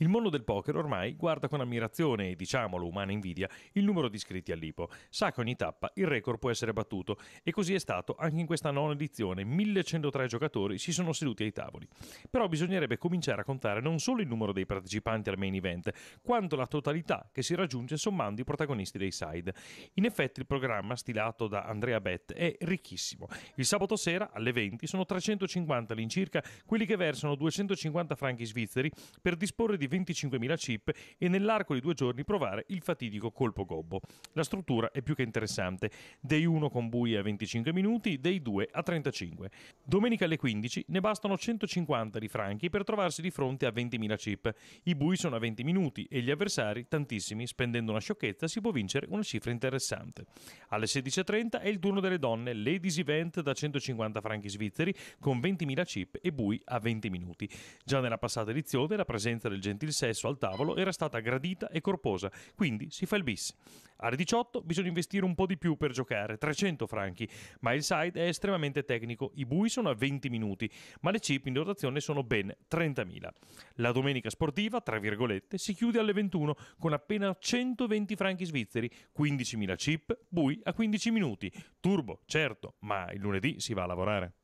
Il mondo del poker ormai guarda con ammirazione e diciamolo umana invidia il numero di iscritti all'IPO. Sa che ogni tappa il record può essere battuto e così è stato anche in questa nona edizione. 1103 giocatori si sono seduti ai tavoli. Però bisognerebbe cominciare a contare non solo il numero dei partecipanti al main event, quanto la totalità che si raggiunge sommando i protagonisti dei side. In effetti il programma stilato da Andrea Bett è ricchissimo. Il sabato sera alle 20 sono 350 all'incirca quelli che versano 250 franchi svizzeri per disporre di 25.000 chip e nell'arco di due giorni provare il fatidico colpo gobbo. La struttura è più che interessante. Day 1 con buie a 25 minuti, Day 2 a 35. Domenica alle 15 ne bastano 150 di franchi per trovarsi di fronte a 20.000 chip. I bui sono a 20 minuti e gli avversari tantissimi. Spendendo una sciocchezza si può vincere una cifra interessante. Alle 16.30 è il turno delle donne, Ladies Event da 150 franchi svizzeri con 20.000 chip e bui a 20 minuti. Già nella passata edizione la presenza del gentile 20% il sesso al tavolo era stata gradita e corposa, quindi si fa il bis. Alle 18 bisogna investire un po' di più per giocare, 300 franchi, ma il side è estremamente tecnico, i bui sono a 20 minuti, ma le chip in dotazione sono ben 30.000. La domenica sportiva, tra virgolette, si chiude alle 21 con appena 120 franchi svizzeri, 15.000 chip, bui a 15 minuti. Turbo, certo, ma il lunedì si va a lavorare.